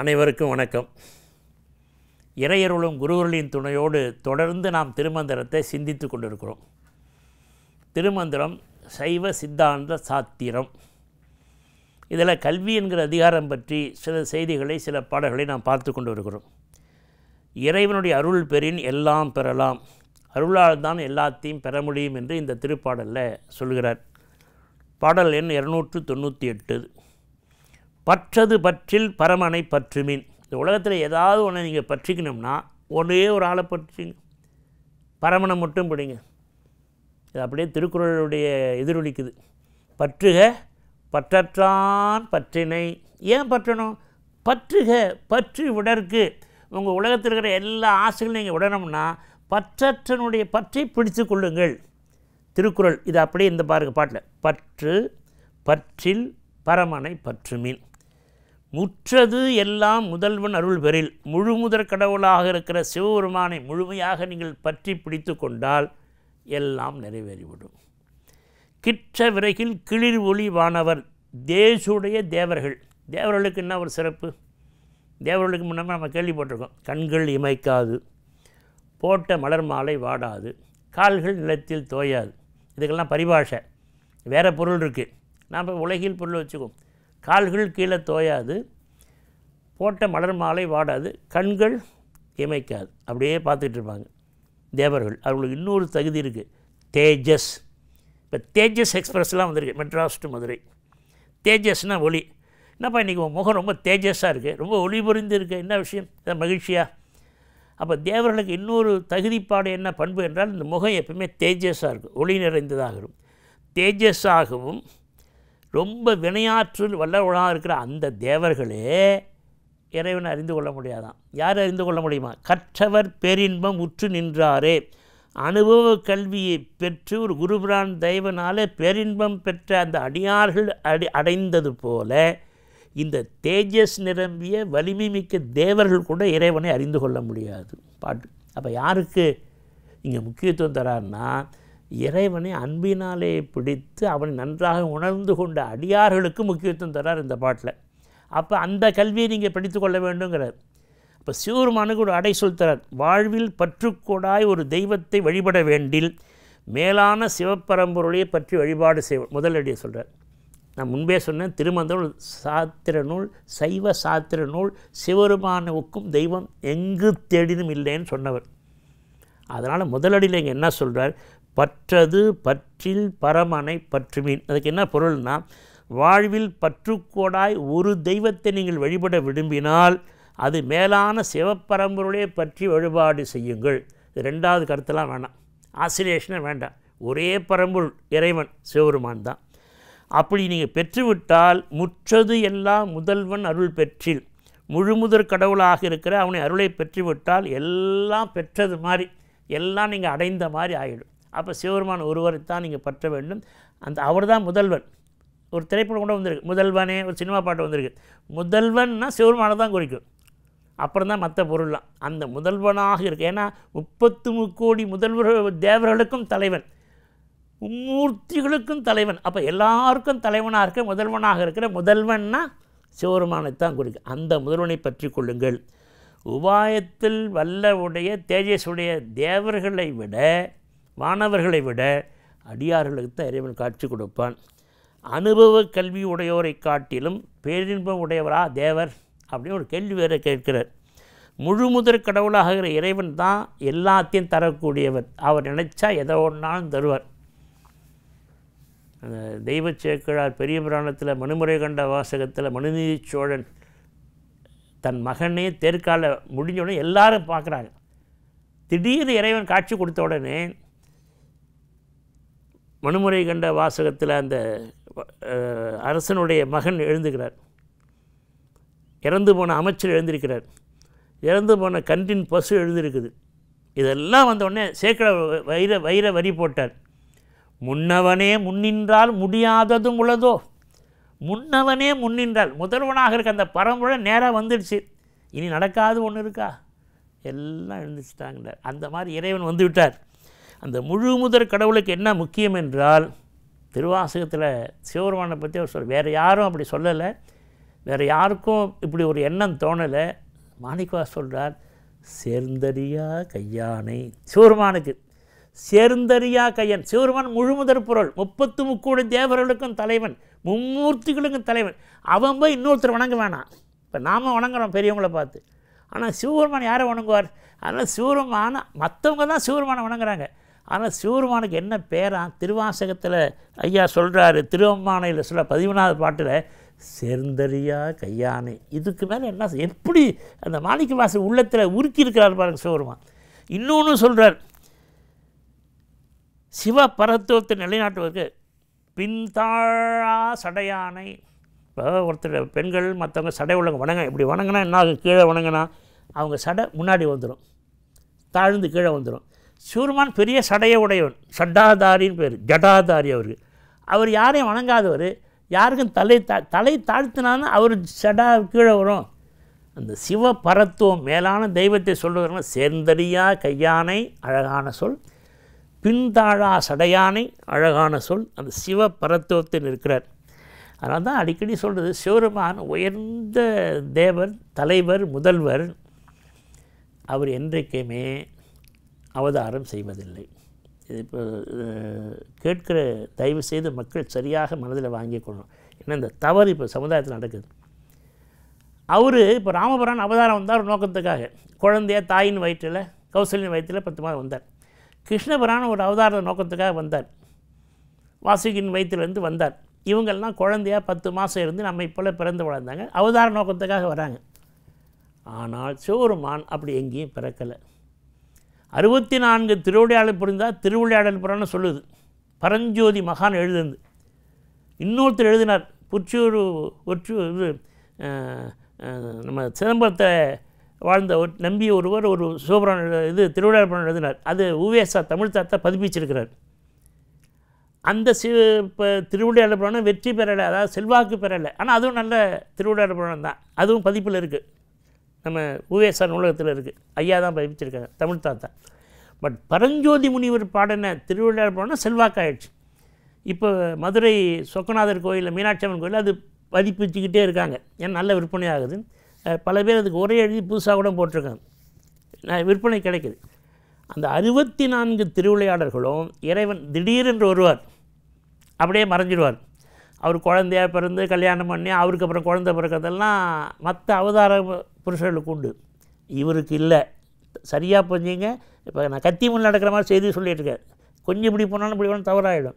அனைவருக்கும் வணக்கம் இறையருளும் குருவர்களின் துணையோடு தொடர்ந்து நாம் திருமந்திரத்தை சிந்தித்து கொண்டிருக்கிறோம் திருமந்திரம் சைவ சித்தாந்த சாத்திரம் இதில் கல்வி என்கிற அதிகாரம் பற்றி சில செய்திகளை சில பாடல்களை நாம் பார்த்து கொண்டு வருகிறோம் இறைவனுடைய அருள் பெறின் எல்லாம் பெறலாம் அருளால் தான் எல்லாத்தையும் பெற முடியும் என்று இந்த திருப்பாடலில் சொல்கிறார் பாடல் எண் இரநூற்று தொண்ணூற்றி எட்டு பற்றது பற்றில் பரமனை பற்றுமின் இந்த உலகத்தில் ஏதாவது ஒன்று நீங்கள் பற்றிக்கணும்னா ஒன்றே ஒரு ஆளை பற்றிங்க பரமனை மட்டும் பிடிங்க இது அப்படியே திருக்குறளுடைய எதிரொலிக்குது பற்றுக பற்றற்றான் பற்றினை ஏன் பற்றணும் பற்றுக பற்று விடற்கு உங்கள் உலகத்தில் இருக்கிற எல்லா ஆசைகளும் நீங்கள் விடணும்னா பற்றற்றனுடைய பற்றை பிடித்து கொள்ளுங்கள் திருக்குறள் இது அப்படியே இந்த பாருங்க பாட்டில் பற்று பற்றில் பரமனை பற்றுமின் முற்றது எல்லாம் முதல்வன் அருள் பெறில் முழு முதற் கடவுளாக இருக்கிற சிவபெருமானை முழுமையாக நீங்கள் பற்றி பிடித்து கொண்டால் எல்லாம் நிறைவேறிவிடும் கிற்ற விறகில் கிளிர் ஒளி வானவர் தேசுடைய தேவர்கள் தேவர்களுக்கு என்ன ஒரு சிறப்பு தேவர்களுக்கு முன்னமே நம்ம கேள்விப்பட்டிருக்கோம் கண்கள் இமைக்காது போட்ட மலர் மாலை வாடாது கால்கள் நிலத்தில் தோயாது இதுக்கெல்லாம் பரிபாஷை வேறு பொருள் இருக்குது நாம் உலகில் பொருள் வச்சுக்கோம் கால்கள் கீழே தோயாது போட்ட மலர் மாலை வாடாது கண்கள் இமைக்காது அப்படியே பார்த்துக்கிட்டு இருப்பாங்க தேவர்கள் அவங்களுக்கு இன்னொரு தகுதி இருக்குது தேஜஸ் இப்போ தேஜஸ் எக்ஸ்பிரஸ்லாம் வந்திருக்கு மெட்ராஸ் டு மதுரை தேஜஸ்னால் ஒளி என்னப்பா இன்றைக்கி உன் முகம் ரொம்ப தேஜஸாக இருக்குது ரொம்ப ஒளி புரிந்து இருக்குது என்ன விஷயம் மகிழ்ச்சியாக அப்போ தேவர்களுக்கு இன்னொரு தகுதிப்பாடு என்ன பண்பு என்றால் இந்த முகம் எப்பவுமே தேஜஸாக இருக்கும் ஒளி நிறைந்ததாகும் தேஜஸாகவும் ரொம்ப வினையாற்றல் வல்லவனாக இருக்கிற அந்த தேவர்களே இறைவனை அறிந்து கொள்ள முடியாதான் யார் அறிந்து கொள்ள முடியுமா கற்றவர் பேரின்பம் உற்று நின்றாரே அனுபவ கல்வியை பெற்று ஒரு குருபிரான் தெய்வனால் பேரின்பம் பெற்ற அந்த அடியார்கள் அடி அடைந்தது போல இந்த தேஜஸ் நிரம்பிய வலிமை மிக்க தேவர்கள் கூட இறைவனை அறிந்து கொள்ள முடியாது பாட்டு அப்போ யாருக்கு இங்கே முக்கியத்துவம் தராருன்னா இறைவனை அன்பினாலே பிடித்து அவன் நன்றாக உணர்ந்து கொண்ட அடியார்களுக்கு முக்கியத்துவம் தரார் இந்த பாட்டில் அப்போ அந்த கல்வியை நீங்கள் படித்து கொள்ள வேண்டுங்கிறார் இப்போ சிவருமானுக்கு ஒரு அடை சொல்கிறார் வாழ்வில் பற்றுக்கூடாய் ஒரு தெய்வத்தை வழிபட வேண்டில் மேலான சிவப்பரம்பொருளையை பற்றி வழிபாடு செய்வ முதலடியை சொல்கிறார் நான் முன்பே சொன்னேன் திருமந்தூர் சாத்திர நூல் சைவ சாத்திர நூல் சிவருமானவுக்கும் தெய்வம் எங்கு தேடினும் இல்லைன்னு சொன்னவர் அதனால் முதலடியில் இங்கே என்ன சொல்கிறார் பற்றது பற்றில் பரமனை பற்றுவேன் அதுக்கு என்ன பொருள்னா வாழ்வில் பற்றுக்கோடாய் ஒரு தெய்வத்தை நீங்கள் வழிபட விரும்பினால் அது மேலான சிவப்பரம்பொருளே பற்றி வழிபாடு செய்யுங்கள் இது ரெண்டாவது கருத்தெல்லாம் வேண்டாம் ஆசிரியேஷனே வேண்டாம் ஒரே பரம்பொருள் இறைவன் சிவபெருமான் தான் அப்படி நீங்கள் பெற்றுவிட்டால் முற்றது எல்லாம் முதல்வன் அருள் பெற்றில் முழுமுதற் கடவுளாக இருக்கிற அவனை அருளை பெற்றுவிட்டால் எல்லாம் பெற்றது மாதிரி எல்லாம் நீங்கள் அடைந்த மாதிரி ஆகிடும் அப்போ சிவபெருமான் தான் நீங்கள் பற்ற வேண்டும் அந்த அவர் தான் முதல்வன் ஒரு திரைப்படம் கூட வந்திருக்கு முதல்வனே ஒரு சினிமா பாட்டு வந்திருக்கு முதல்வன்னா சிவபெருமானை தான் குறிக்கும் அப்புறம் தான் மற்ற பொருள்லாம் அந்த முதல்வனாக இருக்கு ஏன்னா முப்பத்து முக்கோடி முதல்வர்கள் தேவர்களுக்கும் தலைவன் மும்மூர்த்திகளுக்கும் தலைவன் அப்போ எல்லாருக்கும் தலைவனாக இருக்க முதல்வனாக இருக்கிற முதல்வன்னா சிவபெருமானைத்தான் குறிக்கும் அந்த முதல்வனை பற்றி கொள்ளுங்கள் உபாயத்தில் வல்லவுடைய தேஜஸுடைய தேவர்களை விட வானவர்களை விட அடியார்களுக்கு தான் இறைவன் காட்சி கொடுப்பான் அனுபவ கல்வி உடையோரை காட்டிலும் பேரின்பம் உடையவரா தேவர் அப்படின்னு ஒரு கேள்வி வேறு கேட்கிறார் முழு முதற் கடவுளாகிற இறைவன் தான் எல்லாத்தையும் தரக்கூடியவர் அவர் நினைச்சா எதை ஒன்றாலும் தருவார் அந்த தெய்வ சேக்கிழார் பெரிய புராணத்தில் மனுமுறை கண்ட வாசகத்தில் மனுநீதி சோழன் தன் மகனே தேர்க்கால முடிஞ்ச உடனே எல்லாரும் பார்க்குறாங்க திடீர்னு இறைவன் காட்சி கொடுத்த உடனே மனுமுறை கண்ட வாசகத்தில் அந்த அரசனுடைய மகன் எழுந்துகிறார் இறந்து போன அமைச்சர் எழுந்திருக்கிறார் இறந்து போன கன்றின் பசு எழுந்திருக்குது இதெல்லாம் வந்தவுடனே சேக்கட வைர வைர வரி போட்டார் முன்னவனே முன்னின்றால் முடியாததும் உள்ளதோ முன்னவனே முன்னின்றால் முதல்வனாக இருக்க அந்த பரம்புல நேராக வந்துடுச்சு இனி நடக்காது ஒன்று இருக்கா எல்லாம் எழுந்துச்சிட்டாங்களார் அந்த மாதிரி இறைவன் வந்து விட்டார் அந்த முழு முதற் கடவுளுக்கு என்ன முக்கியம் என்றால் திருவாசகத்தில் சிவபெருமானை பற்றி அவர் சொல் வேறு யாரும் அப்படி சொல்லலை வேறு யாருக்கும் இப்படி ஒரு எண்ணம் தோணலை மாணிக்கவா சொல்கிறார் சேர்ந்தறியா கையானை சிவருமானுக்கு சேர்ந்தறியா கையன் சிவருமான் முதற் பொருள் முப்பத்து முக்கோடி தேவர்களுக்கும் தலைவன் மும்மூர்த்திகளுக்கும் தலைவன் அவன் போய் இன்னொருத்தர் வணங்க வேணாம் இப்போ நாம் வணங்குறோம் பெரியவங்களை பார்த்து ஆனால் சிவபெருமான் யாரை வணங்குவார் அதனால் சிவபெருமான மற்றவங்க தான் சிவபெருமானை வணங்குறாங்க ஆனால் சிவபெருமானுக்கு என்ன பேரா திருவாசகத்தில் ஐயா சொல்கிறாரு திருவம்மானையில் சொல்ல பதிமூணாவது பாட்டில் சேர்ந்தறியா கையானே இதுக்கு மேலே என்ன எப்படி அந்த மாணிக்க வாசல் உள்ளத்தில் உருக்கி இருக்கிறார் பாருங்க சிவபெருமான் இன்னொன்று சொல்கிறார் சிவ பரத்துவத்தை நிலைநாட்டுவதற்கு பின்தாழா சடையானை இப்போ ஒருத்தர் பெண்கள் மற்றவங்க சடை உள்ளவங்க வணங்க இப்படி வணங்கினா என்ன கீழே வணங்கினா அவங்க சடை முன்னாடி வந்துடும் தாழ்ந்து கீழே வந்துடும் சூர்மான் பெரிய சடையை உடையவன் சட்டாதாரின்னு பேர் ஜடாதாரி அவர் அவர் யாரையும் வணங்காதவர் யாருக்கும் தலை தா தலை தாழ்த்தினாலும் அவர் சடா கீழே வரும் அந்த சிவ பரத்துவம் மேலான தெய்வத்தை சொல்லுவாருன்னா சேர்ந்தடியா கையானை அழகான சொல் பின்தாழா சடையானை அழகான சொல் அந்த சிவ பரத்துவத்தில் இருக்கிறார் அதனால் தான் அடிக்கடி சொல்கிறது சிவருமான் உயர்ந்த தேவர் தலைவர் முதல்வர் அவர் என்றைக்குமே அவதாரம் செய்வதில்லை இப்போ கேட்கிற தயவு செய்து மக்கள் சரியாக மனதில் வாங்கி கொள்ளணும் ஏன்னா இந்த தவறு இப்போ சமுதாயத்தில் நடக்குது அவர் இப்போ ராமபுரான் அவதாரம் வந்தார் நோக்கத்துக்காக குழந்தைய தாயின் வயிற்றில் கௌசல்யின் வயிற்றில் பத்து மாதம் வந்தார் கிருஷ்ணபுரான் ஒரு அவதார நோக்கத்துக்காக வந்தார் வாசுகின் வயிற்றுலேருந்து வந்தார் இவங்கெல்லாம் குழந்தையாக பத்து மாதம் இருந்து நம்மை போல் பிறந்து வளர்ந்தாங்க அவதார நோக்கத்துக்காக வராங்க ஆனால் சிவருமான் அப்படி எங்கேயும் பிறக்கலை அறுபத்தி நான்கு திருவிளையாடல் புரிந்தால் திருவிளையாடல் புறம்னு சொல்லுது பரஞ்சோதி மகான் எழுதுந்து இன்னொருத்தர் எழுதினார் புற்றூரு ஒற்று இது நம்ம சிதம்பரத்தை வாழ்ந்த ஒரு நம்பி ஒருவர் ஒரு சிவபுரம் இது திருவிழாபுரம் எழுதினார் அது உவேசா தமிழ் தாத்தா பதிப்பிச்சிருக்கிறார் அந்த சி இப்போ திருவிளையாடல் வெற்றி பெறலை அதாவது செல்வாக்கு பெறலை ஆனால் அதுவும் நல்ல திருவிளையாடல் தான் அதுவும் பதிப்பில் இருக்குது நம்ம ஊவேசா நூலகத்தில் இருக்குது ஐயா தான் பதிப்பிச்சிருக்காங்க தமிழ் தாத்தா பட் பரஞ்சோதி முனிவர் பாடின திருவிழா பாடினா செல்வாக்காயிடுச்சு இப்போ மதுரை சொக்கநாதர் கோயிலில் மீனாட்சி அம்மன் கோயில் அது பதிப்பிச்சுக்கிட்டே இருக்காங்க ஏன்னா நல்ல விற்பனை ஆகுது பல பேர் அதுக்கு ஒரே எழுதி புதுசாக கூட போட்டிருக்காங்க விற்பனை கிடைக்கிது அந்த அறுபத்தி நான்கு திருவிளையாடல்களும் இறைவன் திடீரென்று வருவார் அப்படியே மறைஞ்சிடுவார் அவர் குழந்தையாக பிறந்து கல்யாணம் பண்ணி அவருக்கு அப்புறம் குழந்தை பிறக்கிறதெல்லாம் மற்ற அவதார புருஷர்களுக்கு உண்டு இவருக்கு இல்லை சரியாக புரிஞ்சிங்க இப்போ நான் கத்தி முன் நடக்கிற மாதிரி செய்தி சொல்லிட்டுருக்காரு கொஞ்சம் இப்படி போனாலும் இப்படி போனால் தவறாகிடும்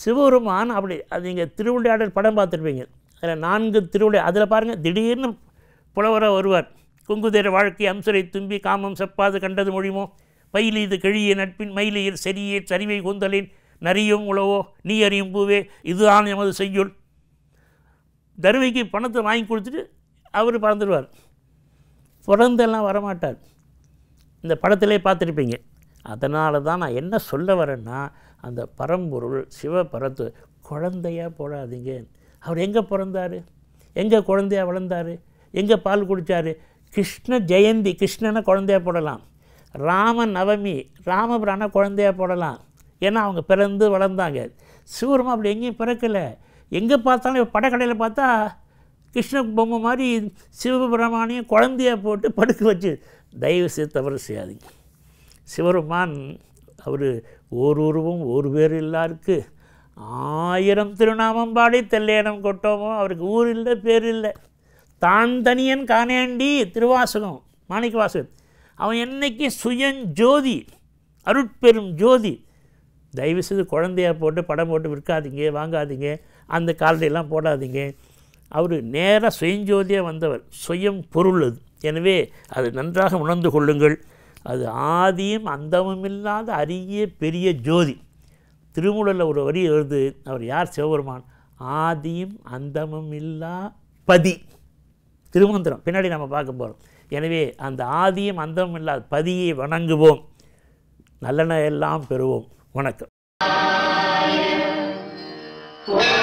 சிவபெருமான் அப்படி அது நீங்கள் திருவிளையாடல் படம் பார்த்துருப்பீங்க அதில் நான்கு திருவிழா அதில் பாருங்கள் திடீர்னு புலவராக வருவார் குங்குதேர வாழ்க்கை அம்சரை தும்பி காமம் செப்பாது கண்டது மொழிமோ பயிலி இது நட்பின் மயிலையில் செரியே சரிவை கூந்தலின் நரியும் உழவோ நீ அறியும் பூவே இதுதான் எமது செய்யுள் தருவைக்கு பணத்தை வாங்கி கொடுத்துட்டு அவர் பறந்துடுவார் பிறந்தெல்லாம் வரமாட்டார் இந்த படத்திலே பார்த்துருப்பீங்க அதனால தான் நான் என்ன சொல்ல வரேன்னா அந்த பரம்பொருள் சிவபரத்து குழந்தையாக போடாதீங்க அவர் எங்கே பிறந்தார் எங்கே குழந்தையாக வளர்ந்தார் எங்கே பால் குடித்தார் கிருஷ்ண ஜெயந்தி கிருஷ்ணனை குழந்தையாக போடலாம் ராம நவமி ராமபுரான குழந்தையாக போடலாம் ஏன்னா அவங்க பிறந்து வளர்ந்தாங்க சிவபெருமா அப்படி எங்கேயும் பிறக்கலை எங்கே பார்த்தாலும் படக்கடையில் பார்த்தா கிருஷ்ண பொம்மை மாதிரி சிவபிரமானியம் குழந்தையாக போட்டு படுக்க வச்சு தயவு செய்து தவறு செய்யாதீங்க சிவருமான் அவர் ஓர் உருவம் ஒரு பேர் இல்லாருக்கு ஆயிரம் திருநாமம் பாடி தெல்லையனம் கொட்டோமோ அவருக்கு ஊர் இல்லை பேர் இல்லை தான் தனியன் காணேண்டி திருவாசகம் மாணிக்க வாசகம் அவன் என்றைக்கு சுயன் ஜோதி அருட்பெரும் ஜோதி தயவுசெய்து குழந்தையாக போட்டு படம் போட்டு விற்காதீங்க வாங்காதீங்க அந்த காலடையெல்லாம் போடாதீங்க அவர் நேராக சுயஞ்சோதியாக வந்தவர் சுயம் பொருள் அது எனவே அது நன்றாக உணர்ந்து கொள்ளுங்கள் அது ஆதியும் அந்தமும் இல்லாத அரிய பெரிய ஜோதி திருமூலில் ஒரு வரி வருது அவர் யார் சிவபெருமான் ஆதியும் அந்தமும் இல்லா பதி திருமந்திரம் பின்னாடி நம்ம பார்க்க போகிறோம் எனவே அந்த ஆதியும் அந்தமும் இல்லாத பதியை வணங்குவோம் நல்லன எல்லாம் பெறுவோம் வணக்கம்